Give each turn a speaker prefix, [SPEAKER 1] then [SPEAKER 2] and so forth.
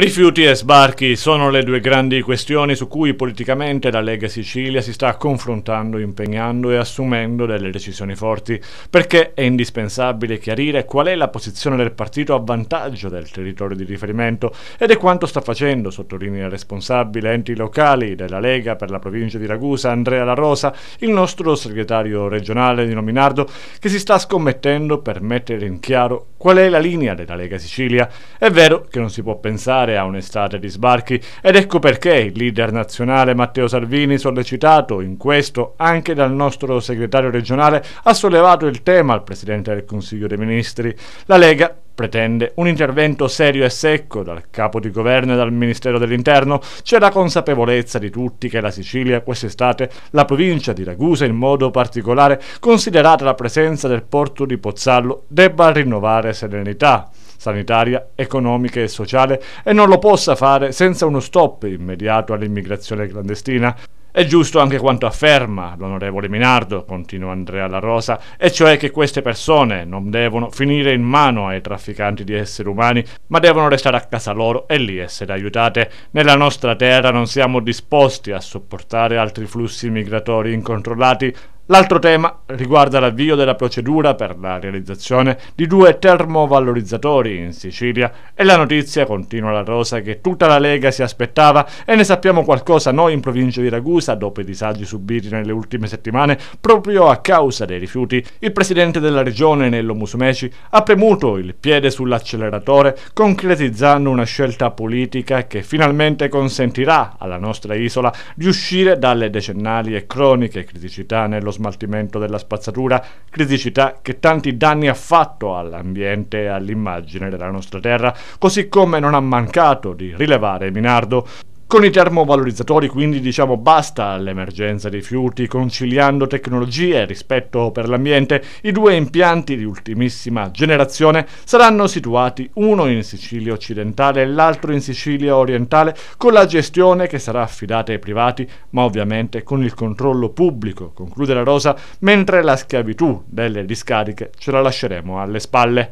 [SPEAKER 1] Rifiuti e sbarchi sono le due grandi questioni su cui politicamente la Lega Sicilia si sta confrontando, impegnando e assumendo delle decisioni forti, perché è indispensabile chiarire qual è la posizione del partito a vantaggio del territorio di riferimento ed è quanto sta facendo, sottolinea il responsabile enti locali della Lega per la provincia di Ragusa, Andrea La Rosa, il nostro segretario regionale di Nominardo, che si sta scommettendo per mettere in chiaro qual è la linea della Lega Sicilia. È vero che non si può pensare pensare a un'estate di sbarchi ed ecco perché il leader nazionale Matteo Salvini, sollecitato in questo anche dal nostro segretario regionale, ha sollevato il tema al Presidente del Consiglio dei Ministri. La Lega pretende un intervento serio e secco dal capo di governo e dal Ministero dell'Interno. C'è la consapevolezza di tutti che la Sicilia quest'estate, la provincia di Ragusa in modo particolare, considerata la presenza del porto di Pozzallo, debba rinnovare serenità sanitaria, economica e sociale e non lo possa fare senza uno stop immediato all'immigrazione clandestina? È giusto anche quanto afferma l'onorevole Minardo, continua Andrea La Rosa, e cioè che queste persone non devono finire in mano ai trafficanti di esseri umani, ma devono restare a casa loro e lì essere aiutate. Nella nostra terra non siamo disposti a sopportare altri flussi migratori incontrollati L'altro tema riguarda l'avvio della procedura per la realizzazione di due termovalorizzatori in Sicilia e la notizia continua la rosa che tutta la Lega si aspettava e ne sappiamo qualcosa noi in provincia di Ragusa dopo i disagi subiti nelle ultime settimane proprio a causa dei rifiuti. Il presidente della regione Nello Musumeci ha premuto il piede sull'acceleratore concretizzando una scelta politica che finalmente consentirà alla nostra isola di uscire dalle decennali e croniche criticità nello smaltimento della spazzatura, criticità che tanti danni ha fatto all'ambiente e all'immagine della nostra terra, così come non ha mancato di rilevare Minardo con i termovalorizzatori quindi diciamo basta all'emergenza rifiuti, conciliando tecnologie e rispetto per l'ambiente, i due impianti di ultimissima generazione saranno situati uno in Sicilia occidentale e l'altro in Sicilia orientale con la gestione che sarà affidata ai privati, ma ovviamente con il controllo pubblico, conclude la Rosa, mentre la schiavitù delle discariche ce la lasceremo alle spalle.